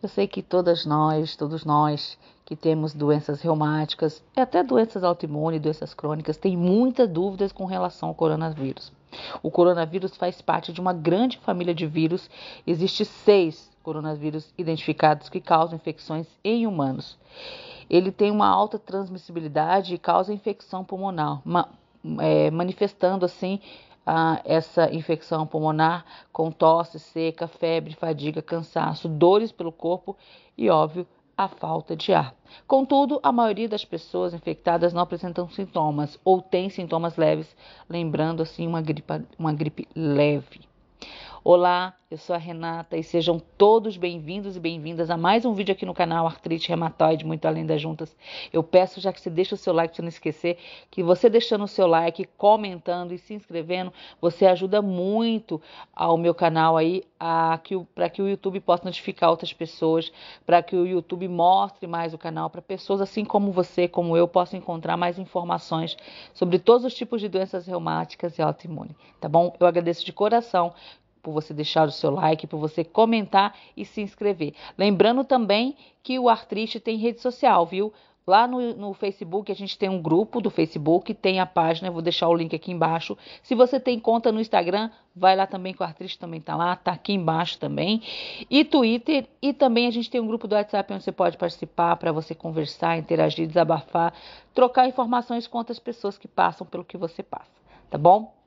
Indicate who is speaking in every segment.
Speaker 1: Eu sei que todas nós, todos nós que temos doenças reumáticas, e até doenças autoimunes, doenças crônicas, tem muitas dúvidas com relação ao coronavírus. O coronavírus faz parte de uma grande família de vírus. Existem seis coronavírus identificados que causam infecções em humanos. Ele tem uma alta transmissibilidade e causa infecção pulmonar, é, manifestando assim ah, essa infecção pulmonar com tosse seca, febre, fadiga, cansaço, dores pelo corpo e, óbvio, a falta de ar. Contudo, a maioria das pessoas infectadas não apresentam sintomas ou têm sintomas leves, lembrando assim uma gripe, uma gripe leve. Olá, eu sou a Renata e sejam todos bem-vindos e bem-vindas a mais um vídeo aqui no canal Artrite Reumatoide, muito além das juntas. Eu peço já que você deixe o seu like para não esquecer, que você deixando o seu like, comentando e se inscrevendo, você ajuda muito ao meu canal aí para que o YouTube possa notificar outras pessoas, para que o YouTube mostre mais o canal para pessoas assim como você, como eu, possam encontrar mais informações sobre todos os tipos de doenças reumáticas e autoimunes, tá bom? Eu agradeço de coração por você deixar o seu like, por você comentar e se inscrever. Lembrando também que o Artriste tem rede social, viu? Lá no, no, Facebook, a gente tem um grupo do Facebook, tem a página, vou deixar o link aqui embaixo. Se você tem conta no Instagram, vai lá também, que o artista também tá lá, tá aqui embaixo também. E Twitter, e também a gente tem um grupo do WhatsApp onde você pode participar para você conversar, interagir, desabafar, trocar informações com outras pessoas que passam pelo que você passa, tá bom?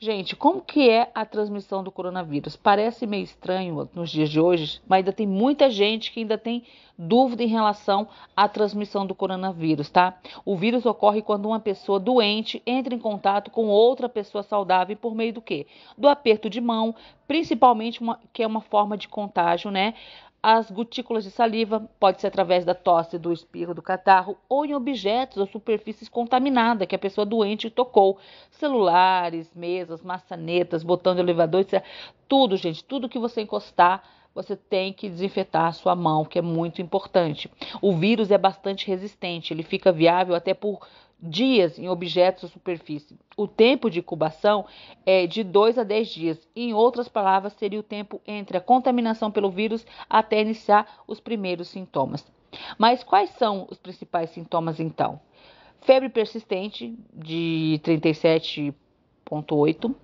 Speaker 1: Gente, como que é a transmissão do coronavírus? Parece meio estranho nos dias de hoje, mas ainda tem muita gente que ainda tem dúvida em relação à transmissão do coronavírus, tá? O vírus ocorre quando uma pessoa doente entra em contato com outra pessoa saudável por meio do quê? Do aperto de mão, principalmente uma, que é uma forma de contágio, né? as gotículas de saliva, pode ser através da tosse, do espirro, do catarro, ou em objetos ou superfícies contaminadas que a pessoa doente tocou. Celulares, mesas, maçanetas, botão de elevador, etc. Tudo, gente, tudo que você encostar, você tem que desinfetar a sua mão, que é muito importante. O vírus é bastante resistente, ele fica viável até por dias em objetos ou superfície. O tempo de incubação é de 2 a 10 dias. Em outras palavras, seria o tempo entre a contaminação pelo vírus até iniciar os primeiros sintomas. Mas quais são os principais sintomas então? Febre persistente de 37,8,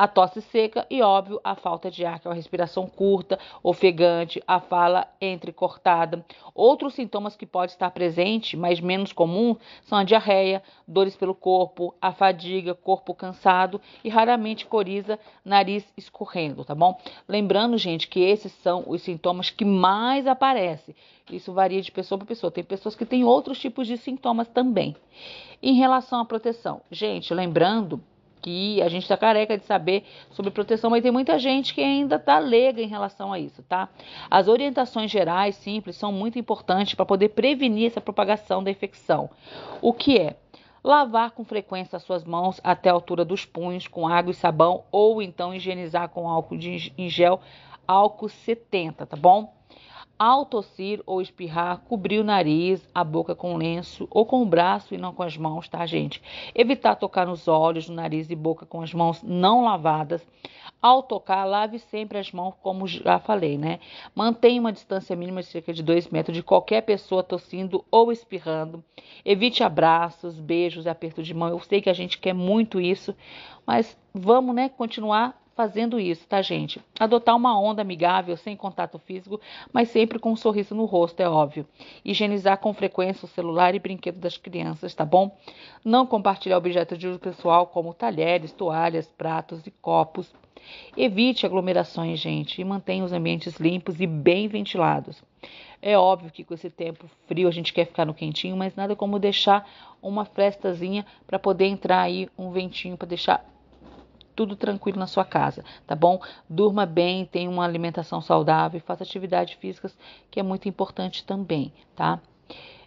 Speaker 1: a tosse seca e, óbvio, a falta de ar, que é uma respiração curta, ofegante, a fala entrecortada. Outros sintomas que podem estar presentes, mas menos comum, são a diarreia, dores pelo corpo, a fadiga, corpo cansado e raramente coriza, nariz escorrendo, tá bom? Lembrando, gente, que esses são os sintomas que mais aparecem. Isso varia de pessoa para pessoa. Tem pessoas que têm outros tipos de sintomas também. Em relação à proteção, gente, lembrando que a gente está careca de saber sobre proteção, mas tem muita gente que ainda está leiga em relação a isso, tá? As orientações gerais simples são muito importantes para poder prevenir essa propagação da infecção. O que é? Lavar com frequência as suas mãos até a altura dos punhos com água e sabão ou então higienizar com álcool em gel, álcool 70, tá bom? Ao tossir ou espirrar, cobrir o nariz, a boca com lenço ou com o braço e não com as mãos, tá, gente? Evitar tocar nos olhos, no nariz e boca com as mãos não lavadas. Ao tocar, lave sempre as mãos, como já falei, né? Mantenha uma distância mínima de cerca de 2 metros de qualquer pessoa tossindo ou espirrando. Evite abraços, beijos, e aperto de mão. Eu sei que a gente quer muito isso, mas vamos, né, continuar fazendo isso, tá, gente? Adotar uma onda amigável, sem contato físico, mas sempre com um sorriso no rosto, é óbvio. Higienizar com frequência o celular e brinquedo das crianças, tá bom? Não compartilhar objetos de uso pessoal, como talheres, toalhas, pratos e copos. Evite aglomerações, gente, e mantenha os ambientes limpos e bem ventilados. É óbvio que com esse tempo frio a gente quer ficar no quentinho, mas nada como deixar uma frestazinha para poder entrar aí um ventinho para deixar tudo tranquilo na sua casa, tá bom? Durma bem, tenha uma alimentação saudável, e faça atividades físicas, que é muito importante também, tá?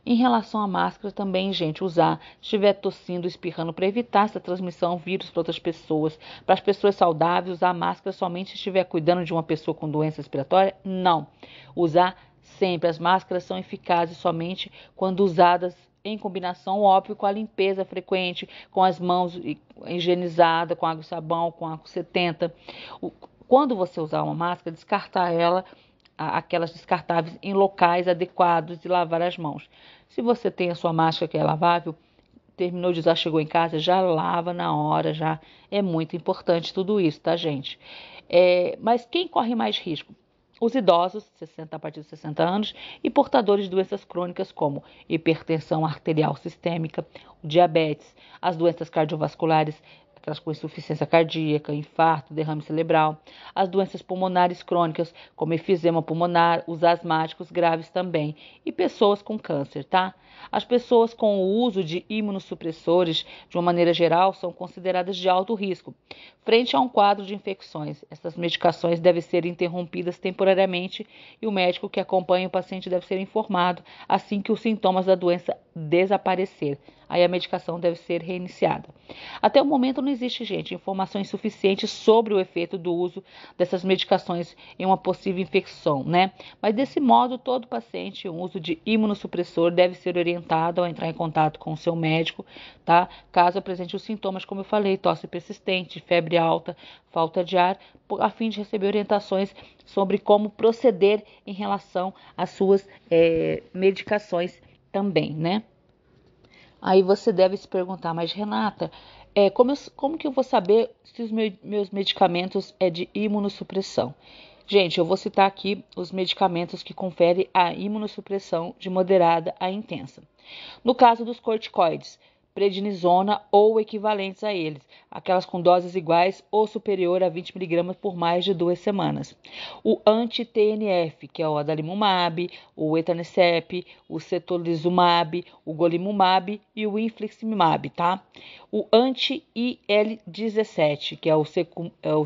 Speaker 1: Em relação à máscara, também, gente, usar se estiver tossindo, espirrando, para evitar essa transmissão vírus para outras pessoas. Para as pessoas saudáveis, usar máscara somente se estiver cuidando de uma pessoa com doença respiratória? Não. Usar sempre. As máscaras são eficazes somente quando usadas em combinação, óbvio, com a limpeza frequente, com as mãos higienizadas, com água e sabão, com água 70. Quando você usar uma máscara, descartar ela, aquelas descartáveis, em locais adequados de lavar as mãos. Se você tem a sua máscara que é lavável, terminou de usar, chegou em casa, já lava na hora, já é muito importante tudo isso, tá, gente? É, mas quem corre mais risco? os idosos, 60 a partir dos 60 anos, e portadores de doenças crônicas como hipertensão arterial sistêmica, diabetes, as doenças cardiovasculares, aquelas com insuficiência cardíaca, infarto, derrame cerebral, as doenças pulmonares crônicas, como efizema pulmonar, os asmáticos graves também, e pessoas com câncer, tá? As pessoas com o uso de imunossupressores, de uma maneira geral, são consideradas de alto risco. Frente a um quadro de infecções, essas medicações devem ser interrompidas temporariamente e o médico que acompanha o paciente deve ser informado assim que os sintomas da doença desaparecer. Aí a medicação deve ser reiniciada. Até o momento não existe, gente, informações suficientes sobre o efeito do uso dessas medicações em uma possível infecção, né? Mas desse modo, todo paciente o uso de imunossupressor deve ser orientado ao entrar em contato com o seu médico, tá? Caso apresente os sintomas, como eu falei, tosse persistente, febre alta, falta de ar, a fim de receber orientações sobre como proceder em relação às suas é, medicações também, né? Aí você deve se perguntar, mas Renata, é, como, eu, como, que eu vou saber se os meus medicamentos é de imunossupressão? Gente, eu vou citar aqui os medicamentos que conferem a imunossupressão de moderada a intensa. No caso dos corticoides, prednisona ou equivalentes a eles, aquelas com doses iguais ou superior a 20 mg por mais de duas semanas. O anti-TNF, que é o adalimumab, o etanercept, o cetolizumab, o golimumab e o infliximab, tá? O anti-IL-17, que é o, secu, é o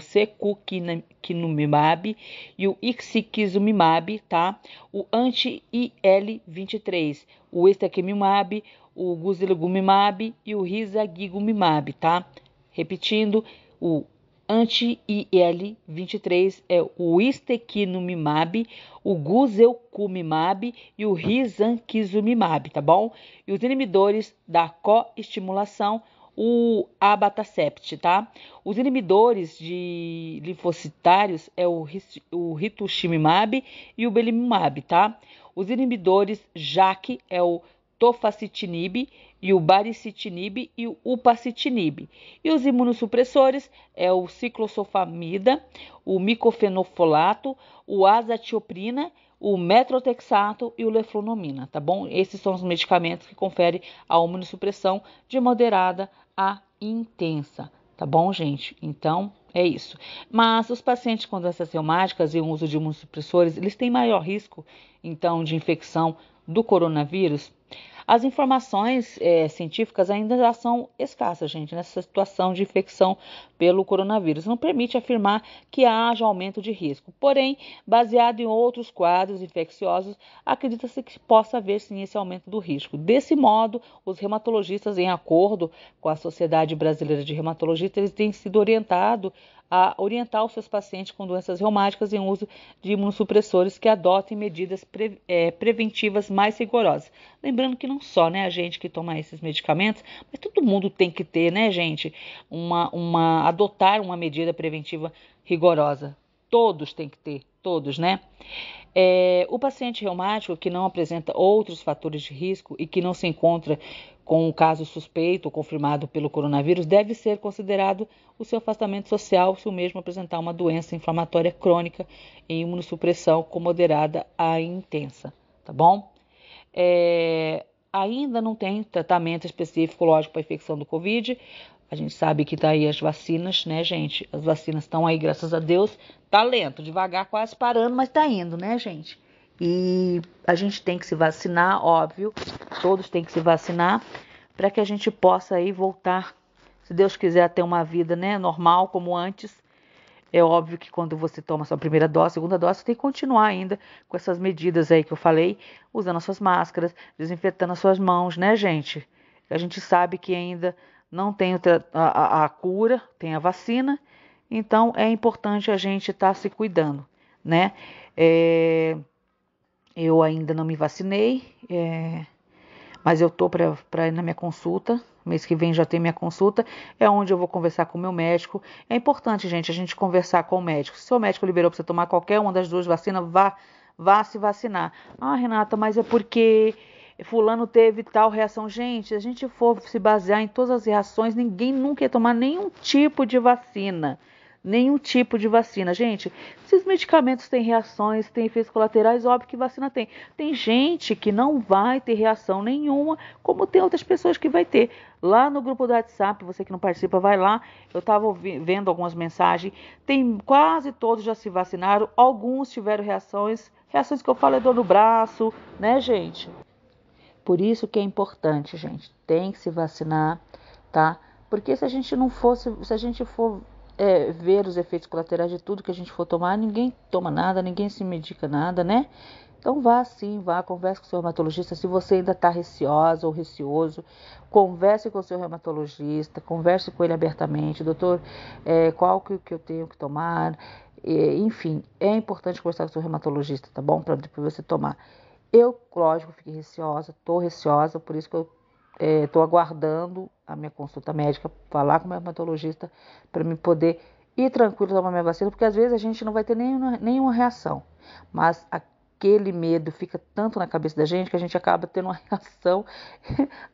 Speaker 1: Ustekinumab e o Ixekizumab, tá? O anti-IL-23, o Estequimumab, o Guzeligumab e o Risagigumab, tá? Repetindo, o anti-IL-23 é o Istequinumab, o Guzelcumimab e o Risankizumimab, tá bom? E os inibidores da coestimulação estimulação o abatacept, tá? Os inibidores de linfocitários é o, o rituximab e o belimumab, tá? Os inibidores JAK é o tofacitinib e o baricitinib e o upacitinib. E os imunossupressores é o ciclosofamida, o micofenofolato, o azatioprina, o metrotexato e o leflunomina, tá bom? Esses são os medicamentos que conferem a imunossupressão de moderada a intensa, tá bom, gente? Então, é isso. Mas os pacientes com doenças reumáticas e o uso de imunossupressores, eles têm maior risco então de infecção do coronavírus, as informações é, científicas ainda já são escassas, gente, nessa situação de infecção pelo coronavírus. Não permite afirmar que haja aumento de risco. Porém, baseado em outros quadros infecciosos, acredita-se que possa haver sim esse aumento do risco. Desse modo, os reumatologistas, em acordo com a Sociedade Brasileira de Reumatologia, eles têm sido orientados a orientar os seus pacientes com doenças reumáticas em uso de imunossupressores que adotem medidas pre, é, preventivas mais rigorosas. Lembrando que não só né, a gente que toma esses medicamentos, mas todo mundo tem que ter, né, gente, uma, uma adotar uma medida preventiva rigorosa. Todos têm que ter, todos, né? É, o paciente reumático que não apresenta outros fatores de risco e que não se encontra com um caso suspeito ou confirmado pelo coronavírus, deve ser considerado o seu afastamento social se o mesmo apresentar uma doença inflamatória crônica em imunossupressão com moderada a intensa, tá bom? É, ainda não tem tratamento específico, lógico, para a infecção do Covid, a gente sabe que tá aí as vacinas, né, gente? As vacinas estão aí, graças a Deus. Tá lento, devagar, quase parando, mas tá indo, né, gente? E a gente tem que se vacinar, óbvio. Todos têm que se vacinar para que a gente possa aí voltar, se Deus quiser, ter uma vida, né, normal como antes. É óbvio que quando você toma sua primeira dose, segunda dose, você tem que continuar ainda com essas medidas aí que eu falei, usando as suas máscaras, desinfetando as suas mãos, né, gente? A gente sabe que ainda não tem a, a, a cura, tem a vacina, então é importante a gente estar tá se cuidando, né? É, eu ainda não me vacinei, é, mas eu tô para ir na minha consulta. Mês que vem já tem minha consulta, é onde eu vou conversar com o meu médico. É importante, gente, a gente conversar com o médico. Se o seu médico liberou para você tomar qualquer uma das duas vacinas, vá, vá se vacinar. Ah, Renata, mas é porque fulano teve tal reação. Gente, se a gente for se basear em todas as reações, ninguém nunca ia tomar nenhum tipo de vacina. Nenhum tipo de vacina. Gente, esses medicamentos têm reações, têm efeitos colaterais, óbvio que vacina tem. Tem gente que não vai ter reação nenhuma, como tem outras pessoas que vai ter. Lá no grupo do WhatsApp, você que não participa, vai lá. Eu estava vendo algumas mensagens. Tem quase todos já se vacinaram, alguns tiveram reações. Reações que eu falo é dor no braço, né, gente? Por isso que é importante, gente, tem que se vacinar, tá? Porque se a gente não fosse, se a gente for é, ver os efeitos colaterais de tudo que a gente for tomar, ninguém toma nada, ninguém se medica nada, né? Então vá sim, vá, converse com o seu reumatologista. Se você ainda está receosa ou receoso, converse com o seu reumatologista, converse com ele abertamente, doutor, é, qual que, que eu tenho que tomar? É, enfim, é importante conversar com o seu reumatologista, tá bom? Para depois você tomar. Eu, lógico, fiquei receosa, tô receosa, por isso que eu estou é, aguardando a minha consulta médica, falar com o meu hematologista para me poder ir tranquilo tomar minha vacina, porque às vezes a gente não vai ter nenhuma, nenhuma reação. Mas aquele medo fica tanto na cabeça da gente que a gente acaba tendo uma reação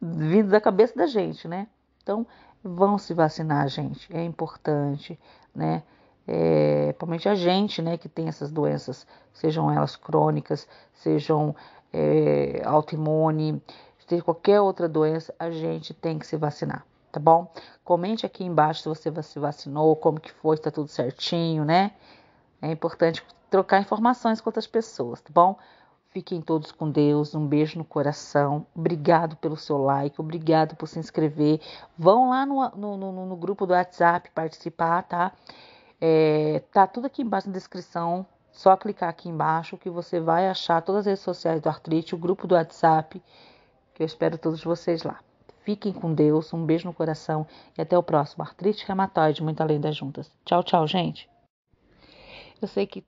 Speaker 1: vindo da cabeça da gente, né? Então, vão se vacinar, gente, é importante, né? é, principalmente a gente, né, que tem essas doenças, sejam elas crônicas, sejam é, autoimune, seja qualquer outra doença, a gente tem que se vacinar, tá bom? Comente aqui embaixo se você se vacinou, como que foi, está tudo certinho, né? É importante trocar informações com outras pessoas, tá bom? Fiquem todos com Deus, um beijo no coração. Obrigado pelo seu like, obrigado por se inscrever. Vão lá no, no, no, no grupo do WhatsApp participar, tá? É, tá tudo aqui embaixo na descrição. Só clicar aqui embaixo que você vai achar todas as redes sociais do Artrite, o grupo do WhatsApp, que eu espero todos vocês lá. Fiquem com Deus, um beijo no coração e até o próximo Artrite Reumatoide, muito além das juntas. Tchau, tchau, gente. Eu sei que